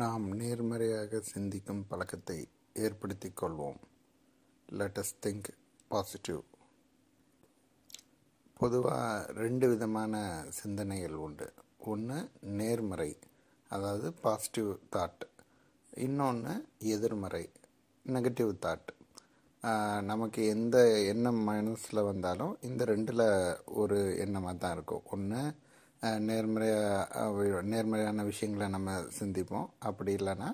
நாம் நேர்மறையாக சிந்திக்கும் பழக்கத்தை ஏற்படுத்தி கொள்வோம் லெட்டஸ் திங்க் பாசிட்டிவ் பொதுவாக ரெண்டு விதமான சிந்தனைகள் உண்டு ஒன்று நேர்மறை அதாவது பாசிட்டிவ் தாட் இன்னொன்று எதிர்மறை நெகட்டிவ் தாட் நமக்கு எந்த எண்ணம் மனசில் வந்தாலும் இந்த ரெண்டில் ஒரு எண்ணமாக தான் இருக்கும் ஒன்று நேர்மறையாக நேர்மறையான விஷயங்களை நம்ம சிந்திப்போம் அப்படி இல்லைன்னா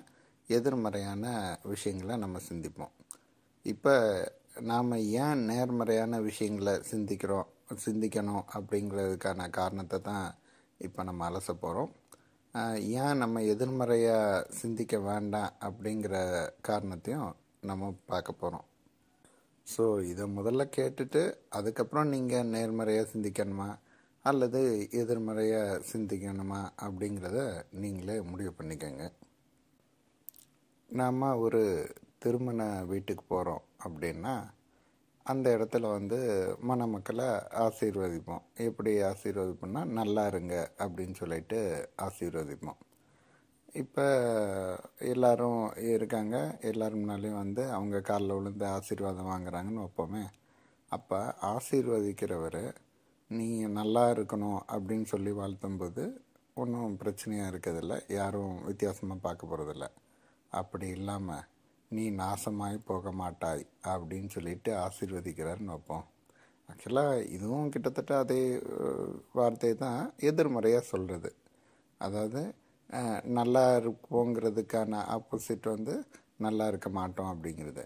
எதிர்மறையான விஷயங்களை நம்ம சிந்திப்போம் இப்போ நாம் ஏன் நேர்மறையான விஷயங்களை சிந்திக்கிறோம் சிந்திக்கணும் அப்படிங்கிறதுக்கான காரணத்தை தான் இப்போ நம்ம அலச போகிறோம் ஏன் நம்ம எதிர்மறையாக சிந்திக்க வேண்டாம் அப்படிங்கிற காரணத்தையும் நம்ம பார்க்க போகிறோம் ஸோ இதை முதல்ல கேட்டுட்டு அதுக்கப்புறம் நீங்கள் நேர்மறையாக சிந்திக்கணுமா அல்லது எதிர்மறையாக சிந்திக்கணுமா அப்படிங்கிறத நீங்களே முடிவு பண்ணிக்கோங்க நாம் ஒரு திருமண வீட்டுக்கு போகிறோம் அப்படின்னா அந்த இடத்துல வந்து மணமக்களை ஆசீர்வதிப்போம் எப்படி ஆசீர்வதிப்போம்னா நல்லா இருங்க அப்படின்னு சொல்லிட்டு ஆசீர்வதிப்போம் இப்போ எல்லோரும் இருக்காங்க எல்லோரும் முன்னாலையும் வந்து அவங்க காலில் விழுந்து ஆசீர்வாதம் வாங்குறாங்கன்னு வைப்போமே அப்போ ஆசீர்வதிக்கிறவர் நீ நல்லா இருக்கணும் அப்படின்னு சொல்லி வாழ்த்தும்போது ஒன்றும் பிரச்சனையாக இருக்கிறதில்ல யாரும் வித்தியாசமாக பார்க்க போகிறதில்ல அப்படி இல்லாமல் நீ நாசமாய் போக மாட்டாய் அப்படின்னு சொல்லிட்டு ஆசீர்வதிக்கிறார்னு வைப்போம் ஆக்சுவலாக இதுவும் கிட்டத்தட்ட அதே வார்த்தை தான் எதிர்மறையாக சொல்கிறது அதாவது நல்லா இருப்போங்கிறதுக்கான ஆப்போசிட் வந்து நல்லா இருக்க மாட்டோம் அப்படிங்கிறது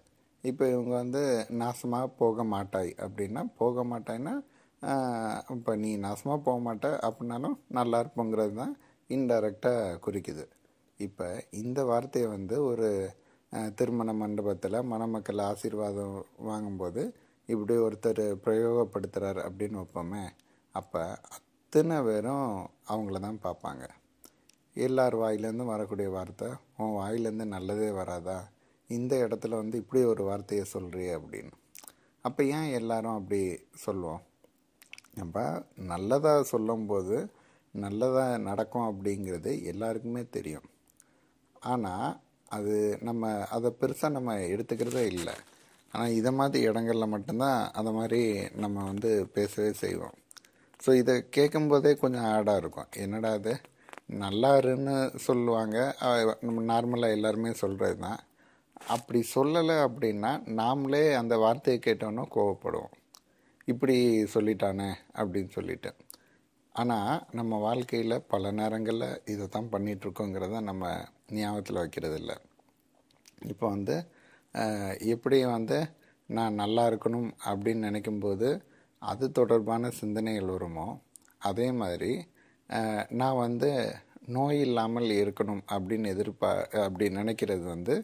இப்போ இவங்க வந்து நாசமாக போக மாட்டாய் அப்படின்னா போக மாட்டாய்னா இப்போ நீ நாசமாக போக மாட்ட அப்படின்னாலும் நல்லா இருப்போங்கிறது தான் இன்டைரக்டாக குறிக்குது இப்போ இந்த வார்த்தையை வந்து ஒரு திருமண மண்டபத்தில் மணமக்கள் ஆசீர்வாதம் வாங்கும்போது இப்படி ஒருத்தர் பிரயோகப்படுத்துகிறார் அப்படின்னு வைப்போமே அப்போ அத்தனை பேரும் அவங்கள தான் பார்ப்பாங்க எல்லார் வாயிலேருந்தும் வரக்கூடிய வார்த்தை உன் வாயிலேருந்து நல்லதே வராதா இந்த இடத்துல வந்து இப்படி ஒரு வார்த்தையை சொல்கிறீ அப்படின்னு அப்போ ஏன் எல்லாரும் அப்படி சொல்லுவோம் நம்ம நல்லதாக சொல்லும்போது நல்லதாக நடக்கும் அப்படிங்கிறது எல்லாருக்குமே தெரியும் ஆனால் அது நம்ம அதை பெருசாக நம்ம எடுத்துக்கிறதே இல்லை ஆனால் இதை மாதிரி இடங்களில் மட்டும்தான் அதை மாதிரி நம்ம வந்து பேசவே செய்வோம் ஸோ இதை கேட்கும்போதே கொஞ்சம் ஆடாக இருக்கும் என்னடா அது நல்லாருன்னு சொல்லுவாங்க நம்ம நார்மலாக எல்லாருமே சொல்கிறது தான் அப்படி சொல்லலை அப்படின்னா நாமளே அந்த வார்த்தையை கேட்டோன்னா கோவப்படுவோம் இப்படி சொல்லிட்டானே அப்படின்னு சொல்லிட்டு ஆனால் நம்ம வாழ்க்கையில் பல நேரங்களில் இதை தான் பண்ணிகிட்ருக்கோங்கிறத நம்ம ஞாபகத்தில் வைக்கிறது இல்லை இப்போ வந்து எப்படி வந்து நான் நல்லா இருக்கணும் அப்படின்னு நினைக்கும்போது அது தொடர்பான சிந்தனைகள் வருமோ அதே மாதிரி நான் வந்து நோய் இல்லாமல் இருக்கணும் அப்படின்னு எதிர்பா அப்படி நினைக்கிறது வந்து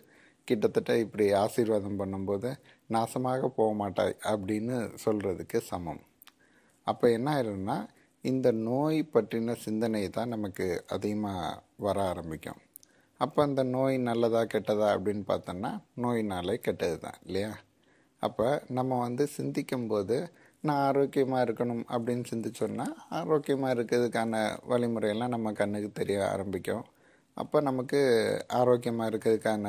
கிட்டத்தட்ட இப்படி ஆசீர்வாதம் பண்ணும்போது நாசமாக போக மாட்டாய் அப்படின்னு சொல்கிறதுக்கு சமம் அப்போ என்ன ஆயிடும்னா இந்த நோய் பற்றின சிந்தனை தான் நமக்கு அதிகமாக வர ஆரம்பிக்கும் அப்போ அந்த நோய் நல்லதா கெட்டதா அப்படின்னு பார்த்தோன்னா நோயினாலே கெட்டது தான் இல்லையா அப்போ நம்ம வந்து சிந்திக்கும்போது நான் ஆரோக்கியமாக இருக்கணும் அப்படின்னு சிந்திச்சோன்னா ஆரோக்கியமாக இருக்கிறதுக்கான வழிமுறையெல்லாம் நம்ம கண்ணுக்கு தெரிய ஆரம்பிக்கும் அப்போ நமக்கு ஆரோக்கியமாக இருக்கிறதுக்கான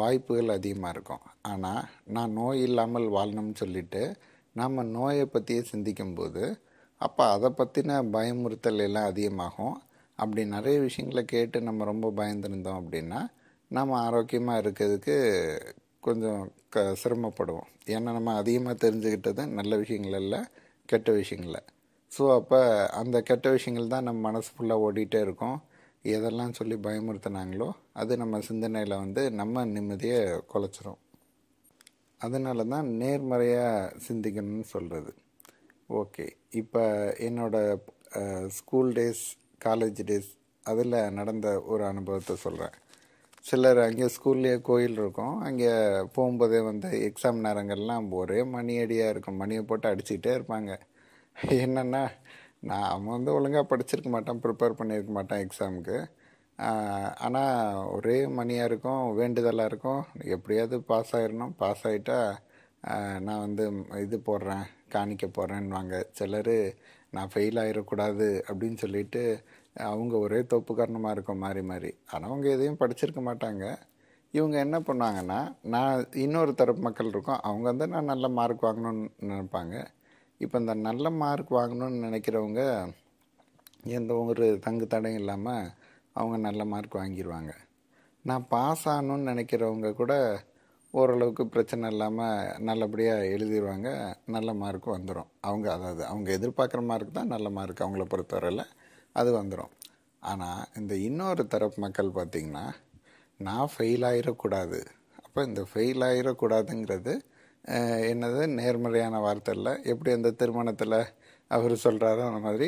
வாய்ப்புகள் அதிகமாக இருக்கும் ஆனால் நான் நோய் இல்லாமல் வாழணும்னு சொல்லிட்டு நம்ம நோயை பற்றியே சிந்திக்கும்போது அப்போ அதை பற்றின பயமுறுத்தல் எல்லாம் அதிகமாகும் அப்படி நிறைய விஷயங்களை கேட்டு நம்ம ரொம்ப பயந்துருந்தோம் அப்படின்னா நம்ம ஆரோக்கியமாக இருக்கிறதுக்கு கொஞ்சம் க சிரமப்படுவோம் ஏன்னா நம்ம அதிகமாக தெரிஞ்சுக்கிட்டது நல்ல விஷயங்கள் இல்லை கெட்ட விஷயங்கள ஸோ அப்போ அந்த கெட்ட விஷயங்கள் தான் நம்ம மனசு ஃபுல்லாக ஓடிட்டே இருக்கும் எதெல்லாம் சொல்லி பயமுறுத்தினாங்களோ அது நம்ம சிந்தனையில் வந்து நம்ம நிம்மதியை குலைச்சிரும் அதனால தான் நேர்மறையாக சிந்திக்கணும்னு சொல்கிறது ஓகே இப்போ என்னோடய ஸ்கூல் டேஸ் காலேஜ் டேஸ் அதில் நடந்த ஒரு அனுபவத்தை சொல்கிறேன் சிலர் அங்கே ஸ்கூல்லேயே கோயில் இருக்கும் அங்கே போகும்போதே வந்து எக்ஸாம் நேரங்கள்லாம் ஒரே மணியடியாக இருக்கும் மணியை போட்டு அடிச்சுக்கிட்டே இருப்பாங்க என்னென்னா நான் அவன் வந்து ஒழுங்காக படிச்சிருக்க மாட்டான் ப்ரிப்பேர் பண்ணியிருக்க மாட்டான் எக்ஸாமுக்கு ஆனால் ஒரே மணியாக இருக்கும் வேண்டுதலாக இருக்கும் எப்படியாவது பாஸ் ஆகிடணும் பாஸ் ஆகிட்டா நான் வந்து இது போடுறேன் காணிக்க வாங்க சிலர் நான் ஃபெயில் ஆகிடக்கூடாது அப்படின்னு சொல்லிட்டு அவங்க ஒரே தொப்பு காரணமாக இருக்கும் மாறி மாறி ஆனால் அவங்க எதையும் படிச்சிருக்க மாட்டாங்க இவங்க என்ன பண்ணுவாங்கன்னா நான் இன்னொரு தரப்பு மக்கள் இருக்கும் அவங்க வந்து நான் நல்ல மார்க் வாங்கணும்னு நினைப்பாங்க இப்போ இந்த நல்ல மார்க் வாங்கணும்னு நினைக்கிறவங்க எந்த ஒரு தங்கு தடையும் இல்லாமல் அவங்க நல்ல மார்க் வாங்கிடுவாங்க நான் பாஸ் ஆகணும்னு நினைக்கிறவங்க கூட ஓரளவுக்கு பிரச்சனை இல்லாமல் நல்லபடியாக எழுதிடுவாங்க நல்ல மார்க் வந்துடும் அவங்க அதாவது அவங்க எதிர்பார்க்குற மார்க் தான் நல்ல மார்க் அவங்கள பொறுத்தவரையில் அது வந்துடும் ஆனால் இந்த இன்னொரு தரப்பு மக்கள் பார்த்திங்கன்னா நான் ஃபெயில் ஆகிடக்கூடாது அப்போ இந்த ஃபெயில் ஆகிடக்கூடாதுங்கிறது என்னது நேர்மறையான வார்த்தையில் எப்படி அந்த திருமணத்தில் அவர் சொல்கிறாரோ அந்த மாதிரி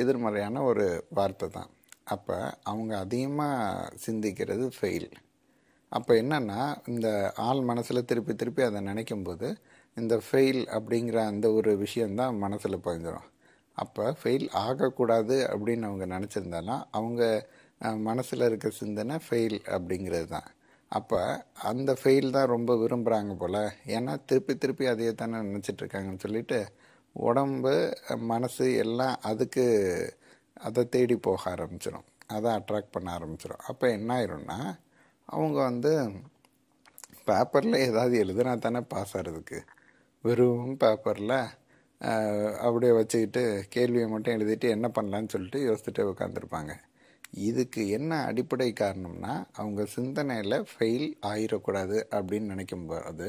எதிர்மறையான ஒரு வார்த்தை தான் அப்போ அவங்க அதிகமாக சிந்திக்கிறது ஃபெயில் அப்போ என்னென்னா இந்த ஆள் மனசில் திருப்பி திருப்பி அதை நினைக்கும்போது இந்த ஃபெயில் அப்படிங்கிற அந்த ஒரு விஷயந்தான் மனசில் பதிஞ்சிடும் அப்போ ஃபெயில் ஆகக்கூடாது அப்படின்னு அவங்க நினச்சிருந்தாலும் அவங்க மனசில் இருக்க சிந்தனை ஃபெயில் அப்படிங்கிறது தான் அப்போ அந்த ஃபெயில் தான் ரொம்ப விரும்புகிறாங்க போல் ஏன்னா திருப்பி திருப்பி அதையே தானே நினச்சிட்ருக்காங்கன்னு சொல்லிட்டு உடம்பு மனசு எல்லாம் அதுக்கு அதை தேடி போக ஆரம்பிச்சிடும் அதை அட்ராக்ட் பண்ண ஆரம்பிச்சிடும் அப்போ என்ன ஆயிரும்னா அவங்க வந்து பேப்பரில் ஏதாவது எழுதுனா தானே பாஸ் ஆகிறதுக்கு வெறும் பேப்பரில் அப்படியே வச்சுக்கிட்டு கேள்வியை மட்டும் எழுதிட்டு என்ன பண்ணலான்னு சொல்லிட்டு யோசிச்சுட்டே உட்காந்துருப்பாங்க இதுக்கு என்ன அடிப்படை காரணம்னா அவங்க சிந்தனையில் ஃபெயில் ஆயிடக்கூடாது அப்படின்னு நினைக்கும்போது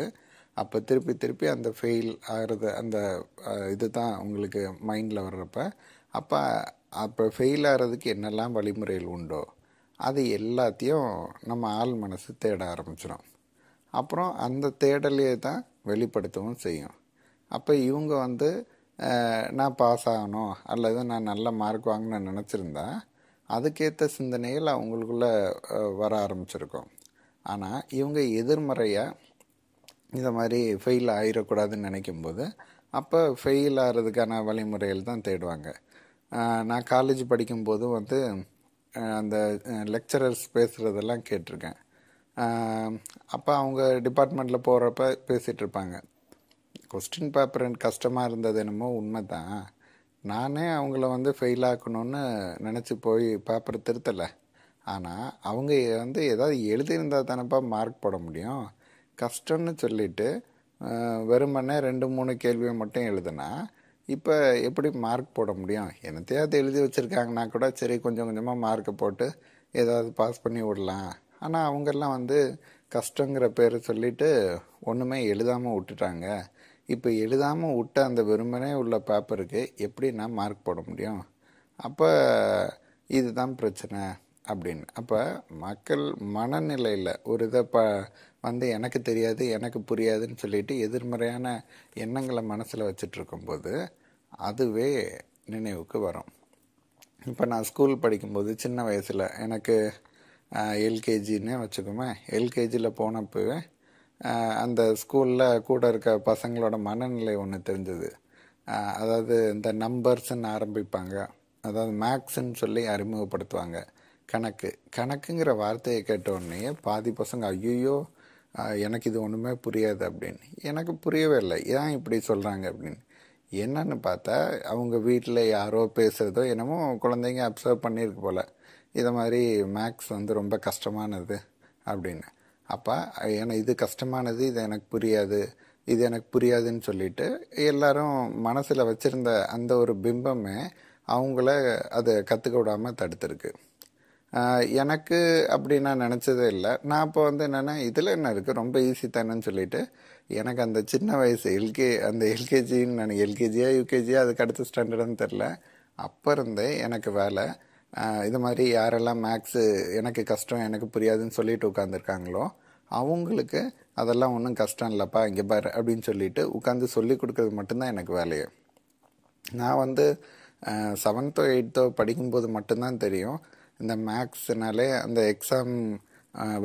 அப்போ திருப்பி திருப்பி அந்த ஃபெயில் ஆகிறது அந்த இது தான் உங்களுக்கு மைண்டில் வர்றப்ப அப்போ அப்போ ஃபெயில் ஆகிறதுக்கு என்னெல்லாம் வழிமுறைகள் உண்டோ அது எல்லாத்தையும் நம்ம ஆள் மனசு தேட ஆரம்பிச்சிடும் அப்புறம் அந்த தேடலையே தான் வெளிப்படுத்தவும் செய்யும் அப்போ இவங்க வந்து நான் பாஸ் ஆகணும் அல்லது நான் நல்ல மார்க் வாங்கணும்னு நினச்சிருந்தா அதுக்கேற்ற சிந்தனைகள் அவங்களுக்குள்ளே வர ஆரம்பிச்சிருக்கோம் ஆனால் இவங்க எதிர்மறையாக இந்த மாதிரி ஃபெயில் ஆகிடக்கூடாதுன்னு நினைக்கும்போது அப்போ ஃபெயில் ஆகிறதுக்கான வழிமுறைகள் தான் தேடுவாங்க நான் காலேஜ் படிக்கும்போது வந்து அந்த லெக்சரர்ஸ் பேசுகிறதெல்லாம் கேட்டிருக்கேன் அப்போ அவங்க டிபார்ட்மெண்ட்டில் போகிறப்ப பேசிகிட்ருப்பாங்க கொஸ்டின் பேப்பர் கஷ்டமாக இருந்தது என்னமோ உண்மை தான் நானே அவங்கள வந்து ஃபெயில் ஆக்கணும்னு நினச்சி போய் பேப்பர் திருத்தலை ஆனால் அவங்க வந்து ஏதாவது எழுதியிருந்தால் தானப்பா மார்க் போட முடியும் கஷ்டம்னு சொல்லிவிட்டு வெறுமனே ரெண்டு மூணு கேள்வியை மட்டும் எழுதுனா இப்போ எப்படி மார்க் போட முடியும் என்னத்தையாவது எழுதி வச்சுருக்காங்கன்னா கூட சரி கொஞ்சம் கொஞ்சமாக மார்க்கை போட்டு ஏதாவது பாஸ் பண்ணி விடலாம் ஆனால் அவங்கெல்லாம் வந்து கஷ்டங்கிற பேரை சொல்லிவிட்டு ஒன்றுமே எழுதாமல் விட்டுட்டாங்க இப்போ எழுதாமல் விட்ட அந்த வெறுமனே உள்ள பேப்பருக்கு எப்படி நான் மார்க் போட முடியும் அப்போ இதுதான் பிரச்சனை அப்படின்னு அப்போ மக்கள் மனநிலையில் ஒரு இதை ப வந்து எனக்கு தெரியாது எனக்கு புரியாதுன்னு சொல்லிட்டு எதிர்மறையான எண்ணங்களை மனசில் வச்சிட்ருக்கும்போது அதுவே நினைவுக்கு வரும் இப்போ நான் ஸ்கூல் படிக்கும்போது சின்ன வயசில் எனக்கு எல்கேஜின்னே வச்சுக்கோமே எல்கேஜியில் போனப்போவே அந்த ஸ்கூலில் கூட இருக்க பசங்களோட மனநிலை ஒன்று தெரிஞ்சது அதாவது இந்த நம்பர்ஸ்ன்னு ஆரம்பிப்பாங்க அதாவது மேக்ஸுன்னு சொல்லி அறிமுகப்படுத்துவாங்க கணக்கு கணக்குங்கிற வார்த்தையை கேட்டோடனே பாதி பசங்க ஐயோ எனக்கு இது ஒன்றுமே புரியாது அப்படின்னு எனக்கு புரியவே இல்லை ஏன் இப்படி சொல்கிறாங்க அப்படின்னு என்னன்னு பார்த்தா அவங்க வீட்டில் யாரோ பேசுகிறதோ என்னமோ குழந்தைங்க அப்சர்வ் பண்ணியிருக்கு போல் இதை மாதிரி மேக்ஸ் வந்து ரொம்ப கஷ்டமானது அப்படின்னு அப்போ ஏன்னா இது கஷ்டமானது இது எனக்கு புரியாது இது எனக்கு புரியாதுன்னு சொல்லிட்டு எல்லாரும் மனசில் வச்சுருந்த அந்த ஒரு பிம்பமே அவங்கள அதை கற்றுக்க விடாமல் தடுத்துருக்கு எனக்கு அப்படி நான் நினச்சதே இல்லை நான் இப்போ வந்து என்னென்னா இதில் என்ன இருக்குது ரொம்ப ஈஸி தானேன்னு சொல்லிட்டு எனக்கு அந்த சின்ன வயசு எல்கே அந்த எல்கேஜின்னு நான் எல்கேஜியாக யூகேஜியாக அதுக்கு அடுத்த ஸ்டாண்டர்டுன்னு தெரில அப்போ இருந்தே எனக்கு வேலை இது மாதிரி யாரெல்லாம் மேக்ஸு எனக்கு கஷ்டம் எனக்கு புரியாதுன்னு சொல்லிட்டு உட்காந்துருக்காங்களோ அவங்களுக்கு அதெல்லாம் ஒன்றும் கஷ்டம் இல்லைப்பா இங்கே பாரு அப்படின்னு சொல்லிட்டு உட்காந்து சொல்லி கொடுக்கறது மட்டும்தான் எனக்கு வேலையே நான் வந்து செவன்த்தோ எயித்தோ படிக்கும்போது மட்டும்தான் தெரியும் இந்த மேக்ஸ்னாலே அந்த எக்ஸாம்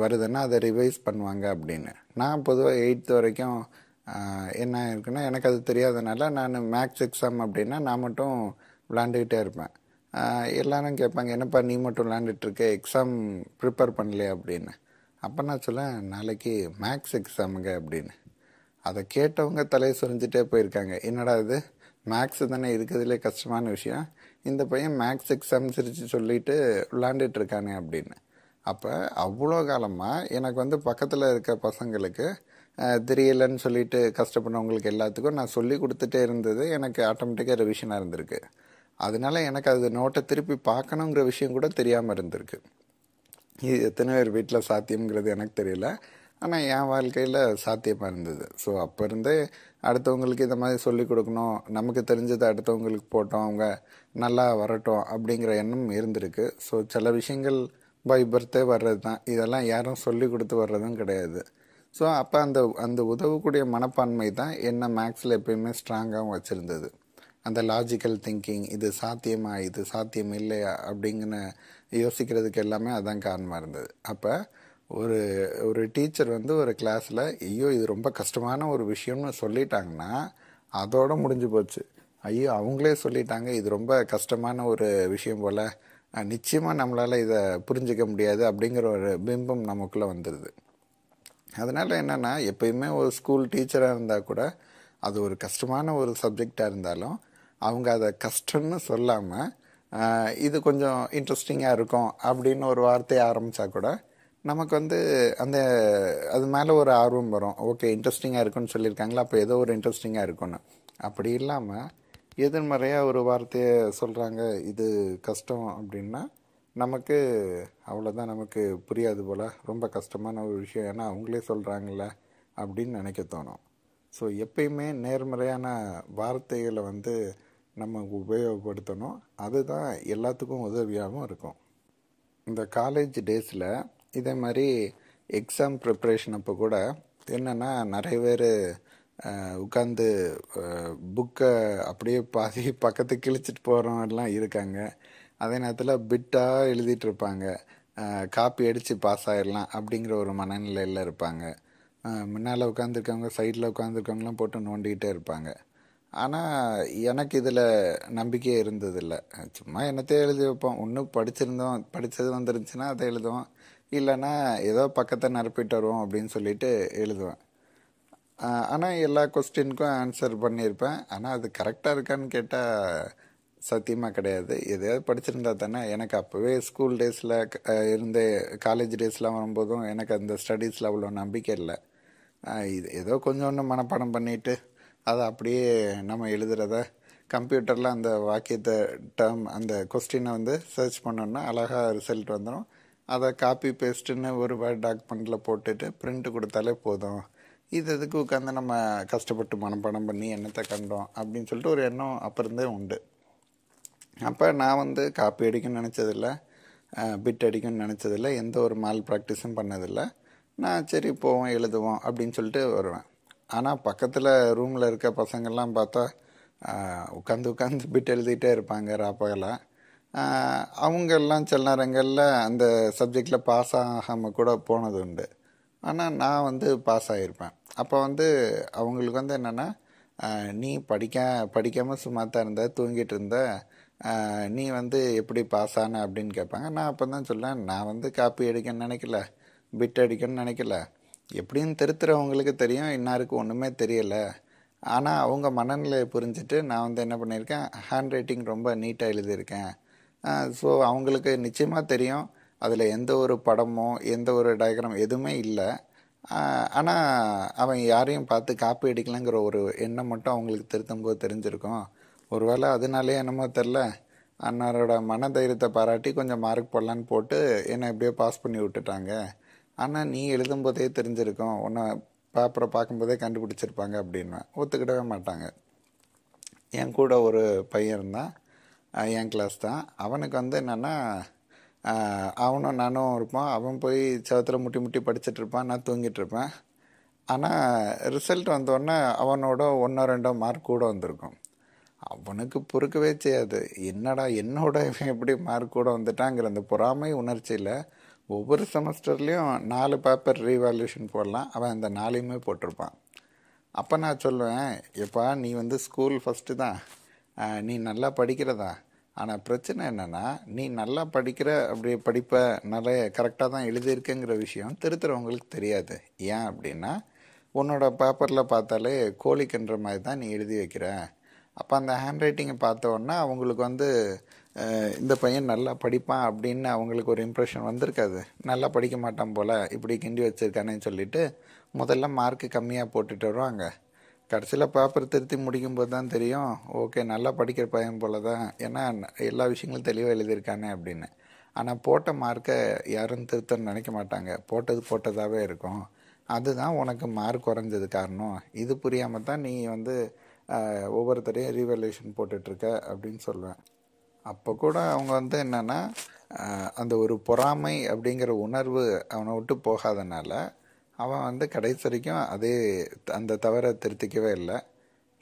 வருதுன்னா அதை ரிவைஸ் பண்ணுவாங்க அப்படின்னு நான் பொதுவாக எயித்து வரைக்கும் என்ன இருக்குன்னா எனக்கு அது தெரியாதனால நான் மேக்ஸ் எக்ஸாம் அப்படின்னா நான் மட்டும் விளாண்டுக்கிட்டே இருப்பேன் எல்லாரும் கேட்பாங்க என்னப்பா நீ மட்டும் விளாண்டுட்டுருக்க எக்ஸாம் ப்ரிப்பேர் பண்ணலையா அப்படின்னு அப்போ நான் சொல்ல நாளைக்கு மேக்ஸ் எக்ஸாமுங்க அப்படின்னு அதை கேட்டவங்க தலையை சுரிஞ்சிட்டே போயிருக்காங்க என்னடா இது மேக்ஸ் தானே இருக்கிறதுலே கஷ்டமான விஷயம் இந்த பையன் மேக்ஸ் எக்ஸாம் சிரித்து சொல்லிட்டு விளாண்டுட்டுருக்கானே இருக்கானே அப்படின்னு அப்போ அவ்வளோ காலமாக எனக்கு வந்து பக்கத்தில் இருக்க பசங்களுக்கு தெரியலன்னு சொல்லிட்டு கஷ்டப்படுறவங்களுக்கு எல்லாத்துக்கும் நான் சொல்லி கொடுத்துட்டே இருந்தது எனக்கு ஆட்டோமேட்டிக்காக ரிவிஷனாக இருந்திருக்கு அதனால் எனக்கு அது நோட்டை திருப்பி பார்க்கணுங்கிற விஷயம் கூட தெரியாமல் இருந்திருக்கு இது எத்தனை பேர் வீட்டில் சாத்தியம்ங்கிறது எனக்கு தெரியல ஆனால் என் வாழ்க்கையில் சாத்தியமாக இருந்தது ஸோ அப்போ இருந்தே அடுத்தவங்களுக்கு இந்த மாதிரி சொல்லிக் கொடுக்கணும் நமக்கு தெரிஞ்சதை அடுத்தவங்களுக்கு போட்டோம் அவங்க நல்லா வரட்டும் அப்படிங்கிற எண்ணம் இருந்திருக்கு ஸோ சில விஷயங்கள் பை பர்த்தே வர்றது தான் இதெல்லாம் யாரும் சொல்லி கொடுத்து வர்றதும் கிடையாது ஸோ அப்போ அந்த அந்த உதவக்கூடிய மனப்பான்மை தான் என்ன மேக்ஸில் எப்பயுமே ஸ்ட்ராங்காகவும் வச்சுருந்தது அந்த லாஜிக்கல் திங்கிங் இது சாத்தியமா இது சாத்தியம் இல்லையா அப்படிங்கிற யோசிக்கிறதுக்கு எல்லாமே அதான் காரணமாக இருந்தது அப்போ ஒரு ஒரு டீச்சர் வந்து ஒரு கிளாஸில் ஐயோ இது ரொம்ப கஷ்டமான ஒரு விஷயம்னு சொல்லிட்டாங்கன்னா அதோடு முடிஞ்சு போச்சு ஐயோ அவங்களே சொல்லிட்டாங்க இது ரொம்ப கஷ்டமான ஒரு விஷயம் போல் நிச்சயமாக நம்மளால் இதை புரிஞ்சிக்க முடியாது அப்படிங்கிற ஒரு பிம்பம் நமக்குள்ளே வந்துடுது அதனால் என்னென்னா எப்பயுமே ஒரு ஸ்கூல் டீச்சராக இருந்தால் கூட அது ஒரு கஷ்டமான ஒரு சப்ஜெக்டாக இருந்தாலும் அவங்க அதை கஷ்டம்னு சொல்லாமல் இது கொஞ்சம் இன்ட்ரெஸ்டிங்காக இருக்கும் அப்படின்னு ஒரு வார்த்தையை ஆரம்பித்தா கூட நமக்கு வந்து அந்த அது மேலே ஒரு ஆர்வம் வரும் ஓகே இன்ட்ரெஸ்டிங்காக இருக்குன்னு சொல்லியிருக்காங்களா அப்போ ஏதோ ஒரு இன்ட்ரெஸ்டிங்காக இருக்கும்னு அப்படி இல்லாமல் எதிர்மறையாக ஒரு வார்த்தையை சொல்கிறாங்க இது கஷ்டம் அப்படின்னா நமக்கு அவ்வளோதான் நமக்கு புரியாது போல் ரொம்ப கஷ்டமான ஒரு விஷயம் ஏன்னா அவங்களே சொல்கிறாங்கள அப்படின்னு நினைக்க தோணும் ஸோ எப்பயுமே நேர்மறையான வார்த்தைகளை வந்து நம்ம உபயோகப்படுத்தணும் அதுதான் எல்லாத்துக்கும் உதவியாகவும் இருக்கும் இந்த காலேஜ் டேஸில் இதே மாதிரி எக்ஸாம் ப்ரிப்ரேஷன் அப்போ கூட என்னென்னா நிறைய பேர் உட்காந்து புக்கை அப்படியே பாதி பக்கத்து கிழிச்சிட்டு போகிறவங்கலாம் இருக்காங்க அதே நேரத்தில் பிட்டாக எழுதிட்டுருப்பாங்க காப்பி அடித்து பாஸ் ஆகிடலாம் அப்படிங்கிற ஒரு மனநிலையில் இருப்பாங்க முன்னால் உட்காந்துருக்கவங்க சைடில் உட்காந்துருக்கவங்களாம் போட்டு நோண்டிக்கிட்டே இருப்பாங்க ஆனால் எனக்கு இதில் நம்பிக்கையே இருந்ததில்லை சும்மா என்னத்தையும் எழுதி வைப்போம் ஒன்று படிச்சிருந்தோம் படித்தது வந்துருந்துச்சுன்னா அதை எழுதுவோம் இல்லைன்னா ஏதோ பக்கத்தை நிரப்பிட்டு வருவோம் அப்படின்னு சொல்லிட்டு எழுதுவேன் ஆனால் எல்லா கொஸ்டினுக்கும் ஆன்சர் பண்ணியிருப்பேன் ஆனால் அது கரெக்டாக இருக்கான்னு கேட்டால் சத்தியமாக கிடையாது எதையாவது படிச்சிருந்தா தானே எனக்கு அப்போவே ஸ்கூல் டேஸில் இருந்த காலேஜ் டேஸ்லாம் வரும்போதும் எனக்கு அந்த ஸ்டடீஸில் அவ்வளோ நம்பிக்கை இல்லை இது ஏதோ கொஞ்சம் ஒன்று மனப்பாடம் பண்ணிவிட்டு அதை அப்படியே நம்ம எழுதுகிறத கம்ப்யூட்டரில் அந்த வாக்கியத்தை டேர்ம் அந்த கொஸ்டினை வந்து சர்ச் பண்ணோன்னா அழகாக ரிசல்ட் வந்துடும் அதை காப்பி பேஸ்ட்டுன்னு ஒரு வேர்ட் டாக்குமெண்ட்டில் போட்டுட்டு பிரிண்ட் கொடுத்தாலே போதும் இது எதுக்கு உட்காந்து நம்ம கஷ்டப்பட்டு பணம் பண்ணி என்னத்தை கண்டோம் அப்படின்னு சொல்லிட்டு ஒரு எண்ணம் அப்போ இருந்தே உண்டு அப்போ நான் வந்து காப்பி அடிக்கணும்னு நினச்சதில்லை பிட் அடிக்கணும்னு நினச்சதில்லை எந்த ஒரு மால் ப்ராக்டிஸும் பண்ணதில்லை நான் சரி போவோம் எழுதுவோம் அப்படின்னு சொல்லிட்டு வருவேன் ஆனால் பக்கத்தில் ரூமில் இருக்க பசங்கள்லாம் பார்த்தா உட்காந்து உட்காந்து பிட் எழுதிட்டே இருப்பாங்க ராப்பகலாக அவங்கெல்லாம் சில நேரங்களில் அந்த சப்ஜெக்டில் பாஸ் ஆகாமல் கூட போனது உண்டு ஆனால் நான் வந்து பாஸ் ஆகியிருப்பேன் அப்போ வந்து அவங்களுக்கு வந்து என்னென்னா நீ படிக்க படிக்காமல் சும்மா தான் இருந்த தூங்கிட்டு இருந்த நீ வந்து எப்படி பாஸ் ஆன அப்படின்னு கேட்பாங்க நான் அப்போ தான் சொல்லேன் நான் வந்து காப்பி அடிக்கன்னு நினைக்கல பிட் அடிக்கணும்னு நினைக்கல எப்படின்னு திருத்துறவங்களுக்கு தெரியும் இன்னாருக்கு ஒன்றுமே தெரியலை ஆனால் அவங்க மனநிலையை புரிஞ்சுட்டு நான் வந்து என்ன பண்ணியிருக்கேன் ஹேண்ட் ரைட்டிங் ரொம்ப நீட்டாக எழுதியிருக்கேன் ஸோ அவங்களுக்கு நிச்சயமாக தெரியும் அதில் எந்த ஒரு படமோ எந்த ஒரு டயக்ராம் எதுவுமே இல்லை ஆனால் அவன் யாரையும் பார்த்து காப்பி அடிக்கலாங்கிற ஒரு எண்ணம் மட்டும் அவங்களுக்கு திருத்தும்போது தெரிஞ்சிருக்கும் ஒருவேளை அதனாலே என்னமோ தெரில அன்னாரோட மன தைரியத்தை பாராட்டி கொஞ்சம் மார்க் போடலான்னு போட்டு என்னை எப்படியோ பாஸ் பண்ணி விட்டுட்டாங்க ஆனால் நீ எழுதும்போதே தெரிஞ்சிருக்கும் உன்னை பேப்பரை பார்க்கும்போதே கண்டுபிடிச்சிருப்பாங்க அப்படின்னா ஒத்துக்கிடவே மாட்டாங்க என் கூட ஒரு பையன் இருந்தான் என் கிளாஸ் தான் அவனுக்கு வந்து என்னென்னா அவனும் நானும் இருப்பான் அவன் போய் சவத்தில் முட்டி முட்டி படிச்சுட்டு இருப்பான் நான் தூங்கிட்டு இருப்பேன் ஆனால் ரிசல்ட் வந்தோடனே அவனோட ஒன்றோ ரெண்டோ மார்க் கூட வந்திருக்கும் அவனுக்கு பொறுக்கவே செய்யாது என்னடா என்னோட இவன் எப்படி மார்க் கூட வந்துட்டாங்கிற அந்த பொறாமை உணர்ச்சியில் ஒவ்வொரு செமஸ்டர்லேயும் நாலு பேப்பர் ரீவால்யூஷன் போடலாம் அவன் அந்த நாளையுமே போட்டிருப்பான் அப்போ நான் சொல்லுவேன் எப்பா நீ வந்து ஸ்கூல் ஃபஸ்ட்டு தான் நீ நல்லா படிக்கிறதா ஆனால் பிரச்சனை என்னென்னா நீ நல்லா படிக்கிற அப்படி படிப்பை நிறைய கரெக்டாக தான் எழுதியிருக்குங்கிற விஷயம் திருத்துறவங்களுக்கு தெரியாது ஏன் அப்படின்னா உன்னோட பேப்பரில் பார்த்தாலே கோழிக்கின்ற மாதிரி தான் நீ எழுதி வைக்கிற அப்போ அந்த ஹேண்ட் ரைட்டிங்கை பார்த்தோன்னா அவங்களுக்கு வந்து இந்த பையன் நல்லா படிப்பான் அப்படின்னு அவங்களுக்கு ஒரு இம்ப்ரெஷன் வந்திருக்காது நல்லா படிக்க மாட்டான் போல் இப்படி கிண்டி வச்சுருக்கானே சொல்லிவிட்டு முதல்ல மார்க்கு கம்மியாக போட்டுட்டு வருவாங்க கடைசியில் பேப்பர் திருத்தி முடிக்கும்போது தான் தெரியும் ஓகே நல்லா படிக்கிற பையன் போல் தான் ஏன்னா எல்லா விஷயங்களும் தெளிவாக எழுதியிருக்கானே அப்படின்னு ஆனால் போட்ட மார்க்கை யாரும் திருத்தன்னு நினைக்க மாட்டாங்க போட்டது போட்டதாகவே இருக்கும் அதுதான் உனக்கு மார்க் குறைஞ்சது காரணம் இது புரியாமல் தான் நீ வந்து ஒவ்வொருத்தரையும் ரீவல்யூஷன் போட்டுட்ருக்க அப்படின்னு சொல்லுவேன் அப்போ கூட அவங்க வந்து என்னென்னா அந்த ஒரு பொறாமை அப்படிங்கிற உணர்வு அவனை விட்டு போகாதனால அவன் வந்து கடைசி வரைக்கும் அதே அந்த தவறை திருத்திக்கவே இல்லை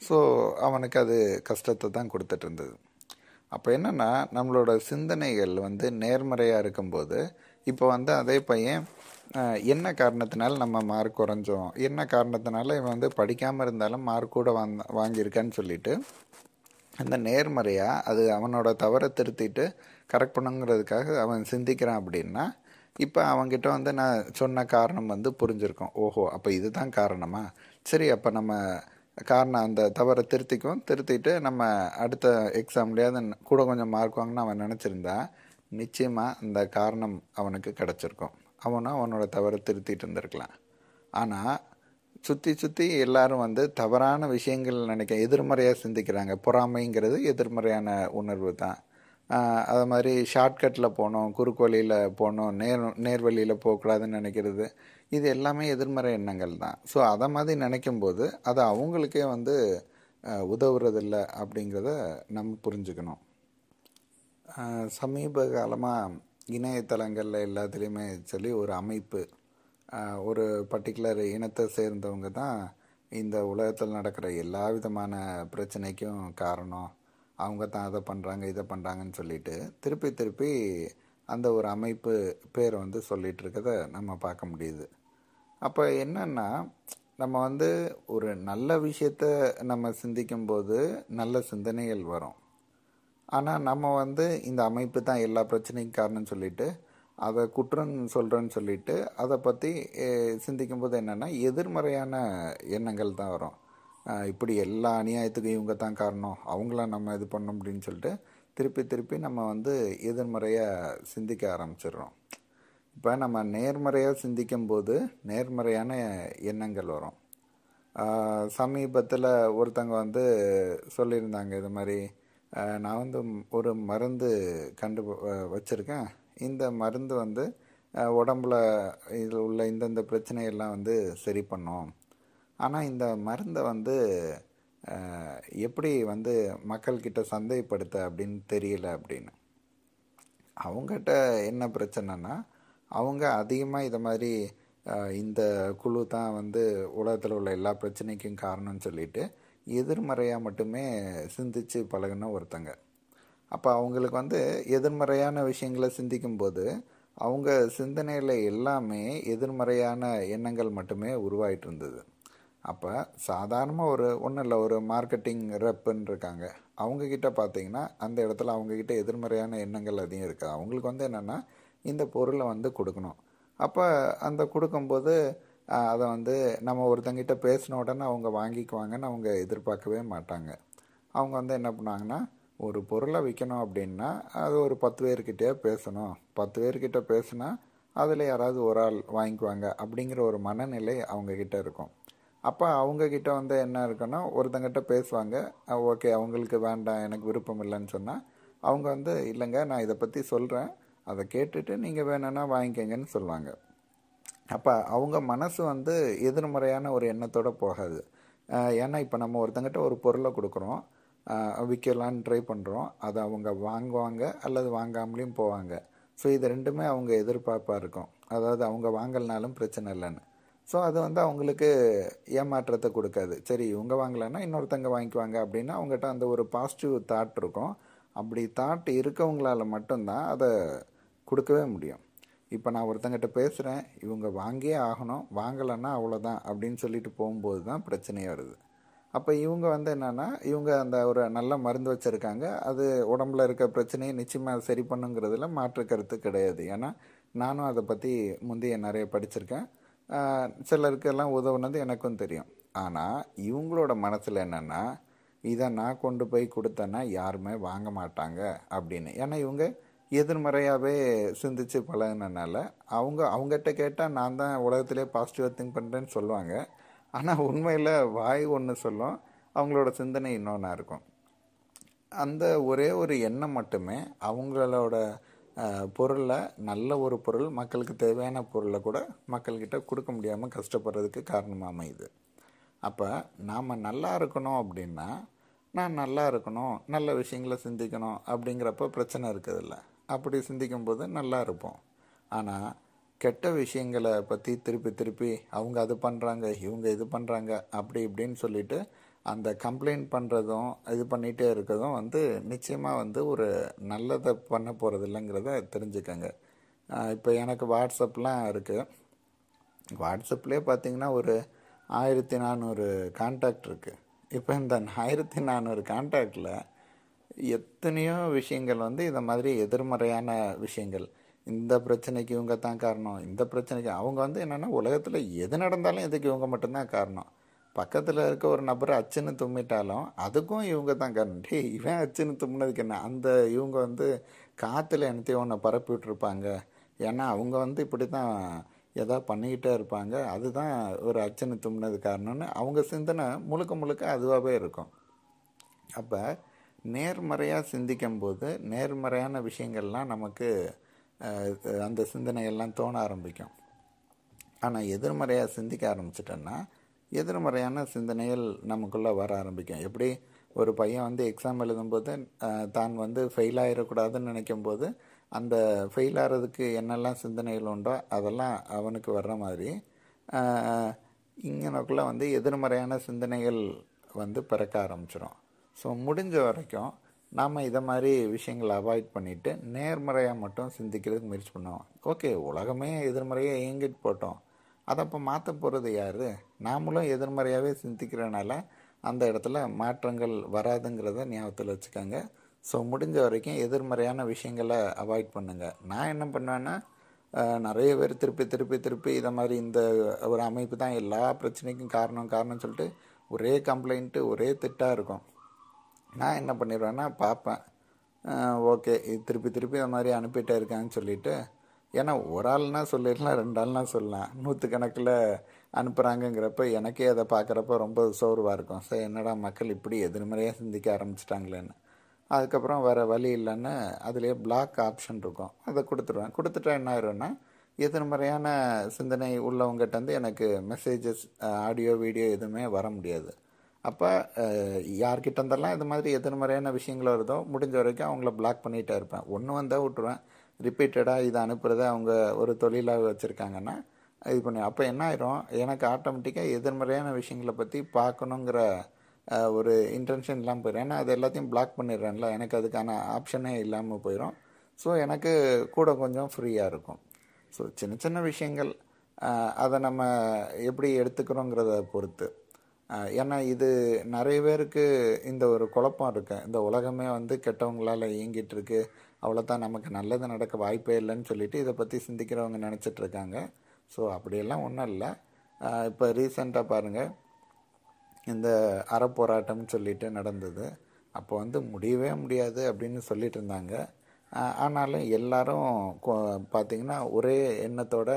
ஸோ அவனுக்கு அது கஷ்டத்தை தான் கொடுத்துட்டு இருந்தது அப்போ என்னென்னா நம்மளோட சிந்தனைகள் வந்து நேர்மறையாக இருக்கும்போது இப்போ வந்து அதே பையன் என்ன காரணத்தினால நம்ம மார்க் குறைஞ்சோம் என்ன காரணத்தினால இவன் வந்து படிக்காமல் இருந்தாலும் மார்க் கூட வாங்க வாங்கியிருக்கான்னு சொல்லிட்டு அந்த நேர்மறையாக அது அவனோட தவறை திருத்திட்டு கரெக்ட் பண்ணுங்கிறதுக்காக அவன் சிந்திக்கிறான் அப்படின்னா இப்போ அவங்ககிட்ட வந்து நான் சொன்ன காரணம் வந்து புரிஞ்சுருக்கோம் ஓஹோ அப்போ இதுதான் காரணமா சரி அப்போ நம்ம காரணம் அந்த தவறை திருத்திக்கும் திருத்திட்டு நம்ம அடுத்த எக்ஸாம்லேயாவது கூட கொஞ்சம் மார்க் வாங்கினா அவன் நினச்சிருந்தா நிச்சயமாக அந்த காரணம் அவனுக்கு கிடச்சிருக்கும் அவனும் அவனோட தவறை திருத்திட்டு இருந்திருக்கலாம் ஆனால் சுற்றி சுற்றி எல்லாரும் வந்து தவறான விஷயங்கள் நினைக்க எதிர்மறையாக சிந்திக்கிறாங்க பொறாமைங்கிறது எதிர்மறையான உணர்வு தான் அது மாதிரி ஷார்ட்கட்டில் போகணும் குறுக்கு வழியில் போகணும் நேர் நேர்வழியில் போகக்கூடாதுன்னு நினைக்கிறது இது எல்லாமே எதிர்மறை எண்ணங்கள் தான் ஸோ அதை மாதிரி நினைக்கும்போது அது அவங்களுக்கே வந்து உதவுறதில்ல அப்படிங்கிறத நம்ம புரிஞ்சுக்கணும் சமீப காலமாக இணையதளங்களில் எல்லாத்துலேயுமே சொல்லி ஒரு அமைப்பு ஒரு பர்டிகுலர் இனத்தை சேர்ந்தவங்க தான் இந்த உலகத்தில் நடக்கிற எல்லா விதமான பிரச்சனைக்கும் காரணம் அவங்க தான் அதை பண்ணுறாங்க இதை பண்ணுறாங்கன்னு சொல்லிட்டு திருப்பி திருப்பி அந்த ஒரு அமைப்பு பேரை வந்து சொல்லிகிட்டு இருக்கிறத நம்ம பார்க்க முடியுது அப்போ என்னென்னா நம்ம வந்து ஒரு நல்ல விஷயத்த நம்ம சிந்திக்கும்போது நல்ல சிந்தனைகள் வரும் ஆனால் நம்ம வந்து இந்த அமைப்பு தான் எல்லா பிரச்சனைக்கும் காரணம்னு சொல்லிட்டு அதை குற்றம் சொல்கிறேன்னு சொல்லிட்டு அதை பற்றி சிந்திக்கும்போது என்னென்னா எதிர்மறையான எண்ணங்கள் தான் வரும் இப்படி எல்லா அநியாயத்துக்கும் இவங்க தான் காரணம் அவங்கள நம்ம இது பண்ணோம் அப்படின்னு சொல்லிட்டு திருப்பி திருப்பி நம்ம வந்து எதிர்மறையாக சிந்திக்க ஆரம்பிச்சிடுறோம் இப்போ நம்ம நேர்மறையாக சிந்திக்கும்போது நேர்மறையான எண்ணங்கள் வரும் சமீபத்தில் ஒருத்தங்க வந்து சொல்லியிருந்தாங்க இது மாதிரி நான் வந்து ஒரு மருந்து கண்டு வச்சுருக்கேன் இந்த மருந்து வந்து உடம்புல இதில் உள்ள இந்தந்த பிரச்சனையெல்லாம் வந்து சரி பண்ணும் ஆனால் இந்த மருந்தை வந்து எப்படி வந்து மக்கள்கிட்ட சந்தைப்படுத்த அப்படின்னு தெரியல அப்படின்னு அவங்ககிட்ட என்ன பிரச்சனைனா அவங்க அதிகமாக இதை மாதிரி இந்த குழு தான் வந்து உலகத்தில் உள்ள எல்லா பிரச்சனைக்கும் காரணம்னு சொல்லிட்டு எதிர்மறையாக மட்டுமே சிந்தித்து பழகின ஒருத்தங்க அப்போ அவங்களுக்கு வந்து எதிர்மறையான விஷயங்களை சிந்திக்கும்போது அவங்க சிந்தனையில் எல்லாமே எதிர்மறையான எண்ணங்கள் மட்டுமே உருவாகிட்டு இருந்தது அப்போ சாதாரணமாக ஒரு ஒன்றும் இல்லை ஒரு மார்க்கெட்டிங் ரெப்புன்னு இருக்காங்க அவங்கக்கிட்ட பார்த்தீங்கன்னா அந்த இடத்துல அவங்கக்கிட்ட எதிர்மறையான எண்ணங்கள் அதிகம் இருக்குது அவங்களுக்கு வந்து என்னென்னா இந்த பொருளை வந்து கொடுக்கணும் அப்போ அந்த கொடுக்கும்போது அதை வந்து நம்ம ஒருத்தங்கிட்ட பேசின உடனே அவங்க வாங்கிக்குவாங்கன்னு அவங்க எதிர்பார்க்கவே மாட்டாங்க அவங்க வந்து என்ன பண்ணாங்கன்னா ஒரு பொருளை விற்கணும் அப்படின்னா அது ஒரு பத்து பேர்கிட்டே பேசணும் பத்து பேர்கிட்ட பேசுனா அதில் யாராவது ஒரு ஆள் வாங்கிக்குவாங்க அப்படிங்கிற ஒரு மனநிலை அவங்கக்கிட்ட இருக்கும் அப்போ அவங்கக்கிட்ட வந்து என்ன இருக்குன்னா ஒருத்தங்கிட்ட பேசுவாங்க ஓகே அவங்களுக்கு வேண்டாம் எனக்கு விருப்பம் இல்லைன்னு சொன்னால் அவங்க வந்து இல்லைங்க நான் இதை பற்றி சொல்கிறேன் அதை கேட்டுட்டு நீங்கள் வேணும்னா வாங்கிக்கங்கன்னு சொல்லுவாங்க அப்போ அவங்க மனசு வந்து எதிர்மறையான ஒரு எண்ணத்தோடு போகாது ஏன்னா இப்போ நம்ம ஒருத்தங்கிட்ட ஒரு பொருளை கொடுக்குறோம் விற்கலான்னு ட்ரை பண்ணுறோம் அதை அவங்க வாங்குவாங்க அல்லது வாங்காமலேயும் போவாங்க ஸோ இது ரெண்டுமே அவங்க எதிர்பார்ப்பாக இருக்கும் அதாவது அவங்க வாங்கலனாலும் பிரச்சனை இல்லைன்னு ஸோ அது வந்து அவங்களுக்கு ஏமாற்றத்தை கொடுக்காது சரி இவங்க வாங்கலைன்னா இன்னொருத்தங்க வாங்கிக்குவாங்க அப்படின்னா அவங்ககிட்ட அந்த ஒரு பாசிட்டிவ் தாட் இருக்கும் அப்படி தாட் இருக்கவங்களால் மட்டும்தான் அதை கொடுக்கவே முடியும் இப்போ நான் ஒருத்தங்கிட்ட பேசுகிறேன் இவங்க வாங்கியே ஆகணும் வாங்கலைன்னா அவ்வளோதான் அப்படின்னு சொல்லிட்டு போகும்போது தான் பிரச்சனையாக வருது அப்போ இவங்க வந்து என்னென்னா இவங்க அந்த ஒரு நல்ல மருந்து வச்சுருக்காங்க அது உடம்புல இருக்க பிரச்சனையை நிச்சயமாக சரி பண்ணுங்கிறதுல மாற்று கருத்து கிடையாது ஏன்னா நானும் அதை பற்றி முந்தைய நிறைய படிச்சிருக்கேன் சிலருக்கெல்லாம் உதவுனது எனக்கும் தெரியும் ஆனால் இவங்களோட மனசில் என்னென்னா இதை நான் கொண்டு போய் கொடுத்தேன்னா யாருமே வாங்க மாட்டாங்க அப்படின்னு ஏன்னா இவங்க எதிர்மறையாகவே சிந்திச்சு பழகினனால அவங்க அவங்ககிட்ட கேட்டால் நான் தான் உலகத்திலே பாசிட்டிவாக திங்க் பண்ணுறேன்னு சொல்லுவாங்க ஆனால் உண்மையில் வாய் ஒன்று சொல்லும் அவங்களோட சிந்தனை இன்னொன்றா இருக்கும் அந்த ஒரே ஒரு எண்ணம் மட்டுமே அவங்களோட பொருளை நல்ல ஒரு பொருள் மக்களுக்கு தேவையான பொருளை கூட மக்கள்கிட்ட கொடுக்க முடியாமல் கஷ்டப்படுறதுக்கு காரணமாக அமையுது அப்போ நாம் நல்லா இருக்கணும் அப்படின்னா நான் நல்லா இருக்கணும் நல்ல விஷயங்களை சிந்திக்கணும் அப்படிங்கிறப்ப பிரச்சனை இருக்குதில்ல அப்படி சிந்திக்கும்போது நல்லா இருப்போம் ஆனால் கெட்ட விஷயங்களை பற்றி திருப்பி திருப்பி அவங்க அது பண்ணுறாங்க இவங்க இது பண்ணுறாங்க அப்படி இப்படின்னு சொல்லிட்டு அந்த கம்ப்ளைண்ட் பண்ணுறதும் இது பண்ணிகிட்டே இருக்கிறதும் வந்து நிச்சயமாக வந்து ஒரு நல்லதை பண்ண போகிறது இல்லைங்கிறத தெரிஞ்சுக்கோங்க இப்போ எனக்கு வாட்ஸ்அப்லாம் இருக்குது வாட்ஸ்அப்லேயே பார்த்திங்கன்னா ஒரு ஆயிரத்தி நானூறு கான்டாக்ட் இருக்குது இப்போ இந்த ஆயிரத்தி நானூறு கான்டாக்டில் எத்தனையோ விஷயங்கள் வந்து இந்த மாதிரி எதிர்மறையான விஷயங்கள் இந்த பிரச்சனைக்கு இவங்க தான் காரணம் இந்த பிரச்சனைக்கு அவங்க வந்து என்னென்னா உலகத்தில் எது நடந்தாலும் இதுக்கு இவங்க மட்டும்தான் காரணம் பக்கத்தில் இருக்க ஒரு நபர் அச்சுன்னு தும்மிட்டாலும் அதுக்கும் இவங்க தான் காரணம் டே இவன் அச்சுன்னு தும்னதுக்கு என்ன அந்த இவங்க வந்து காற்றுல எனத்தையும் ஒன்று பரப்பி விட்டுருப்பாங்க ஏன்னா அவங்க வந்து இப்படி தான் எதா பண்ணிக்கிட்டே இருப்பாங்க அதுதான் ஒரு அச்சனை தும்னது காரணம்னு அவங்க சிந்தனை முழுக்க முழுக்க அதுவாகவே இருக்கும் அப்போ நேர்மறையாக சிந்திக்கும் போது நேர்மறையான விஷயங்கள்லாம் நமக்கு அந்த சிந்தனை எல்லாம் தோண ஆரம்பிக்கும் ஆனால் எதிர்மறையாக சிந்திக்க ஆரம்பிச்சிட்டோன்னா எதிர்மறையான சிந்தனைகள் நமக்குள்ளே வர ஆரம்பிக்கும் எப்படி ஒரு பையன் வந்து எக்ஸாம் எழுதும்போது தான் வந்து ஃபெயில் ஆகிடக்கூடாதுன்னு நினைக்கும் போது அந்த ஃபெயில் ஆகிறதுக்கு என்னெல்லாம் சிந்தனைகள் உண்டோ அதெல்லாம் அவனுக்கு வர்ற மாதிரி இங்கனக்குள்ளே வந்து எதிர்மறையான சிந்தனைகள் வந்து பிறக்க ஆரம்பிச்சிடும் ஸோ முடிஞ்ச வரைக்கும் நாம் இதை மாதிரி விஷயங்களை அவாய்ட் பண்ணிவிட்டு நேர்மறையாக மட்டும் சிந்திக்கிறதுக்கு முயற்சி பண்ணுவோம் ஓகே உலகமே எதிர்மறையாக இயங்கிட்டு போட்டோம் அதை அப்போ மாற்ற போகிறது யார் நாமளும் எதிர்மறையாகவே சிந்திக்கிறனால அந்த இடத்துல மாற்றங்கள் வராதுங்கிறத ஞாபகத்தில் வச்சுக்கோங்க ஸோ முடிஞ்ச வரைக்கும் எதிர்மறையான விஷயங்களை அவாய்ட் பண்ணுங்கள் நான் என்ன பண்ணுவேன்னா நிறைய பேர் திருப்பி திருப்பி திருப்பி இதை மாதிரி இந்த ஒரு அமைப்பு தான் எல்லா பிரச்சனைக்கும் காரணம் காரணம்னு சொல்லிட்டு ஒரே கம்ப்ளைண்ட்டு ஒரே திட்டாக இருக்கும் நான் என்ன பண்ணிடுவேன்னா பார்ப்பேன் ஓகே திருப்பி திருப்பி அந்த மாதிரி அனுப்பிட்டே இருக்கான்னு சொல்லிவிட்டு ஏன்னா ஒரு ஆள்னா சொல்லிடலாம் ரெண்டு ஆள்னா சொல்லலாம் நூற்று கணக்கில் அனுப்புகிறாங்கங்கிறப்ப எனக்கே அதை பார்க்குறப்ப ரொம்ப சோர்வாக இருக்கும் சார் என்னடா மக்கள் இப்படி எதிர்மறையாக சிந்திக்க ஆரம்பிச்சிட்டாங்களேன்னு அதுக்கப்புறம் வேறு வழி இல்லைன்னு அதுலேயே பிளாக் ஆப்ஷன் இருக்கும் அதை கொடுத்துருவேன் கொடுத்துட்டா என்ன ஆயிரும்னா எதிர்மறையான சிந்தனை உள்ளவங்ககிட்ட வந்து எனக்கு மெசேஜஸ் ஆடியோ வீடியோ எதுவுமே வர முடியாது அப்போ யார்கிட்ட இருந்தெல்லாம் இது மாதிரி எதிர்மறையான விஷயங்கள் வருதோ முடிஞ்ச வரைக்கும் அவங்கள பிளாக் பண்ணிகிட்டே இருப்பேன் ஒன்று வந்தால் விட்டுருவேன் ரிப்பீட்டடாக இதை அனுப்புகிறத அவங்க ஒரு தொழிலாக வச்சுருக்காங்கன்னா இது பண்ணி அப்போ என்ன ஆயிரும் எனக்கு ஆட்டோமேட்டிக்காக எதிர்மறையான விஷயங்களை பற்றி பார்க்கணுங்கிற ஒரு இன்டென்ஷன்லாம் போயிடும் ஏன்னா அது எல்லாத்தையும் பிளாக் பண்ணிடுறேன்ல எனக்கு அதுக்கான ஆப்ஷனே இல்லாமல் போயிடும் ஸோ எனக்கு கூட கொஞ்சம் ஃப்ரீயாக இருக்கும் ஸோ சின்ன சின்ன விஷயங்கள் அதை நம்ம எப்படி எடுத்துக்கிறோங்கிறத பொறுத்து ஏன்னா இது நிறைய பேருக்கு இந்த ஒரு குழப்பம் இருக்கு இந்த உலகமே வந்து கெட்டவங்களால் இயங்கிட்டு இருக்கு அவ்வளோதான் நமக்கு நல்லது நடக்க வாய்ப்பே இல்லைன்னு சொல்லிட்டு இதை பற்றி சிந்திக்கிறவங்க நினச்சிட்டு இருக்காங்க ஸோ அப்படியெல்லாம் ஒன்றும் இல்லை இப்போ ரீசண்டாக பாருங்கள் இந்த அறப்போராட்டம்னு சொல்லிட்டு நடந்தது அப்போ வந்து முடியவே முடியாது அப்படின்னு சொல்லிட்டு இருந்தாங்க ஆனாலும் எல்லாரும் பார்த்திங்கன்னா ஒரே எண்ணத்தோட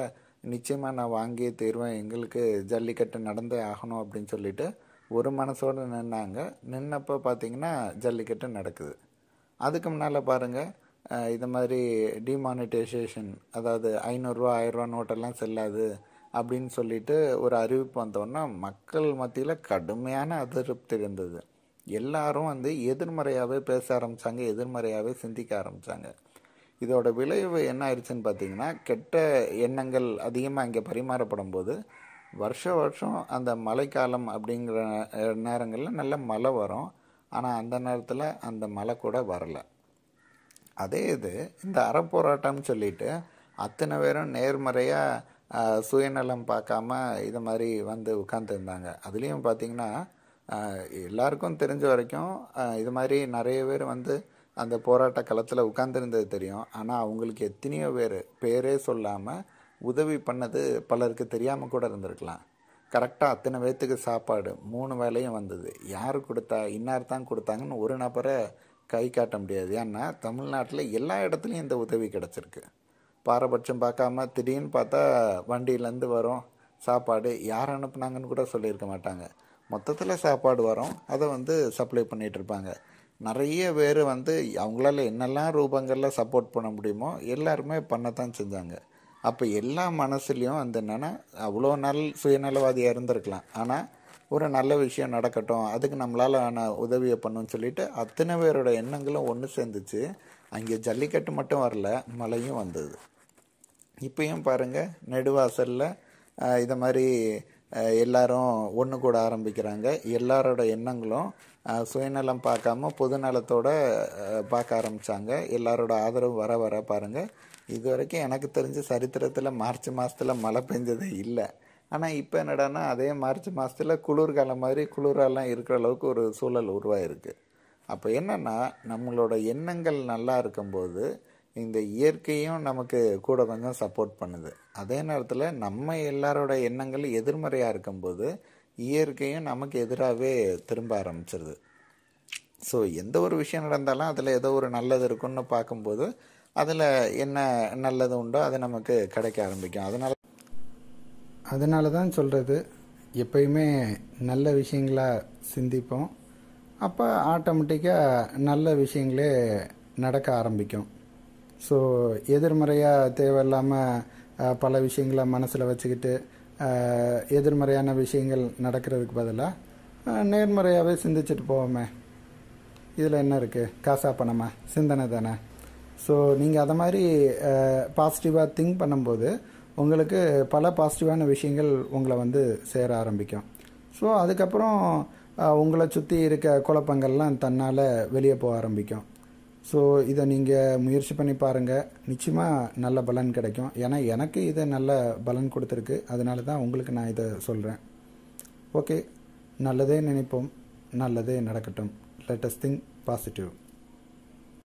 நிச்சயமாக நான் வாங்கியே தீர்வேன் எங்களுக்கு ஜல்லிக்கட்டு நடந்தே ஆகணும் அப்படின்னு சொல்லிட்டு ஒரு மனசோடு நின்னாங்க நின்னப்போ பார்த்திங்கன்னா ஜல்லிக்கட்டு நடக்குது அதுக்கு முன்னால் பாருங்கள் இது மாதிரி டிமானிட்டைசேஷன் அதாவது ஐநூறுரூவா ஆயிரரூவா நோட்டெல்லாம் செல்லாது அப்படின்னு சொல்லிட்டு ஒரு அறிவிப்பு வந்தோன்னா மக்கள் மத்தியில் கடுமையான அதிருப்தி இருந்தது எல்லாரும் வந்து எதிர்மறையாகவே பேச ஆரம்பித்தாங்க எதிர்மறையாகவே சிந்திக்க ஆரம்பித்தாங்க இதோட விளைவு என்ன ஆயிடுச்சுன்னு பார்த்தீங்கன்னா கெட்ட எண்ணங்கள் அதிகமாக இங்கே பரிமாறப்படும் போது வருஷ வருஷம் அந்த மழைக்காலம் அப்படிங்கிற நேரங்களில் நல்ல மழை வரும் ஆனால் அந்த நேரத்தில் அந்த மழை கூட வரலை அதே இது இந்த அறப்போராட்டம்னு சொல்லிட்டு அத்தனை பேரும் நேர்மறையாக சுயநலம் பார்க்காம இது மாதிரி வந்து உட்காந்துருந்தாங்க அதுலேயும் பார்த்திங்கன்னா எல்லாருக்கும் தெரிஞ்ச வரைக்கும் இது மாதிரி நிறைய பேர் வந்து அந்த போராட்ட களத்தில் உட்கார்ந்துருந்தது தெரியும் ஆனால் அவங்களுக்கு எத்தனையோ பேர் பேரே சொல்லாமல் உதவி பண்ணது பலருக்கு தெரியாமல் கூட இருந்திருக்கலாம் கரெக்டாக அத்தனை பேர்த்துக்கு சாப்பாடு மூணு வேலையும் வந்தது யார் கொடுத்தா இன்னார் தான் கொடுத்தாங்கன்னு ஒரு நபரை கை காட்ட முடியாது ஏன்னா தமிழ்நாட்டில் எல்லா இடத்துலையும் இந்த உதவி கிடச்சிருக்கு பாரபட்சம் பார்க்காம திடீர்னு பார்த்தா வண்டியிலேருந்து வரும் சாப்பாடு யார் அனுப்புனாங்கன்னு கூட சொல்லியிருக்க மாட்டாங்க மொத்தத்தில் சாப்பாடு வரும் அதை வந்து சப்ளை பண்ணிகிட்ருப்பாங்க நிறைய பேர் வந்து அவங்களால என்னெல்லாம் ரூபங்களில் சப்போர்ட் பண்ண முடியுமோ எல்லாருமே பண்ணத்தான் செஞ்சாங்க அப்போ எல்லா மனசுலேயும் அந்த என்னென்னா அவ்வளோ நாள் சுயநலவாதியாக இருந்திருக்கலாம் ஆனால் ஒரு நல்ல விஷயம் நடக்கட்டும் அதுக்கு நம்மளால் நான் உதவியை பண்ணுன்னு சொல்லிட்டு அத்தனை பேரோட எண்ணங்களும் ஒன்று சேர்ந்துச்சு அங்கே ஜல்லிக்கட்டு மட்டும் வரல மழையும் வந்தது இப்பயும் பாருங்கள் நெடுவாசலில் இதை மாதிரி எல்லாரும் ஒன்று கூட ஆரம்பிக்கிறாங்க எல்லாரோட எண்ணங்களும் சுயநலம் பார்க்காம பொதுநலத்தோட பார்க்க ஆரம்பித்தாங்க எல்லாரோட ஆதரவு வர வர பாருங்கள் இது வரைக்கும் எனக்கு தெரிஞ்ச சரித்திரத்தில் மார்ச் மாதத்தில் மழை பெஞ்சதே இல்லை ஆனால் இப்போ என்னடானா அதே மார்ச் மாதத்தில் குளிர்காலம் மாதிரி குளிரெல்லாம் இருக்கிற அளவுக்கு ஒரு சூழல் உருவாயிருக்கு அப்போ என்னென்னா நம்மளோட எண்ணங்கள் நல்லா இருக்கும்போது இந்த இயற்கையும் நமக்கு கூட கொஞ்சம் சப்போர்ட் பண்ணுது அதே நேரத்தில் நம்ம எல்லாரோட எண்ணங்கள் எதிர்மறையாக இருக்கும்போது இயற்கையும் நமக்கு எதிராகவே திரும்ப ஆரம்பிச்சிருது ஸோ எந்த ஒரு விஷயம் நடந்தாலும் அதில் ஏதோ ஒரு நல்லது இருக்குன்னு பார்க்கும்போது அதில் என்ன நல்லது உண்டோ அது நமக்கு கிடைக்க ஆரம்பிக்கும் அதனால் அதனால தான் சொல்கிறது எப்பயுமே நல்ல விஷயங்களாக சிந்திப்போம் அப்போ ஆட்டோமேட்டிக்காக நல்ல விஷயங்களே நடக்க ஆரம்பிக்கும் ஸோ எதிர்மறையாக தேவையில்லாமல் பல விஷயங்களை மனசில் வச்சுக்கிட்டு எதிர்மறையான விஷயங்கள் நடக்கிறதுக்கு பதிலாக நேர்மறையாகவே சிந்திச்சுட்டு போவோமே இதில் என்ன இருக்குது காசா பணமா சிந்தனை தானே ஸோ நீங்கள் அதை மாதிரி பாசிட்டிவாக திங்க் பண்ணும்போது உங்களுக்கு பல பாசிட்டிவான விஷயங்கள் உங்களை வந்து சேர ஆரம்பிக்கும் ஸோ அதுக்கப்புறம் உங்களை சுற்றி இருக்க குழப்பங்கள்லாம் தன்னால் வெளியே போக ஆரம்பிக்கும் ஸோ இதை நீங்கள் முயற்சி பண்ணி பாருங்கள் நிச்சயமாக நல்ல பலன் கிடைக்கும் ஏன்னா எனக்கு இதை நல்ல பலன் கொடுத்துருக்கு அதனால தான் உங்களுக்கு நான் இதை சொல்கிறேன் ஓகே நல்லதே நினைப்போம் நல்லதே நடக்கட்டும் லெட்டஸ்ட் திங் பாசிட்டிவ்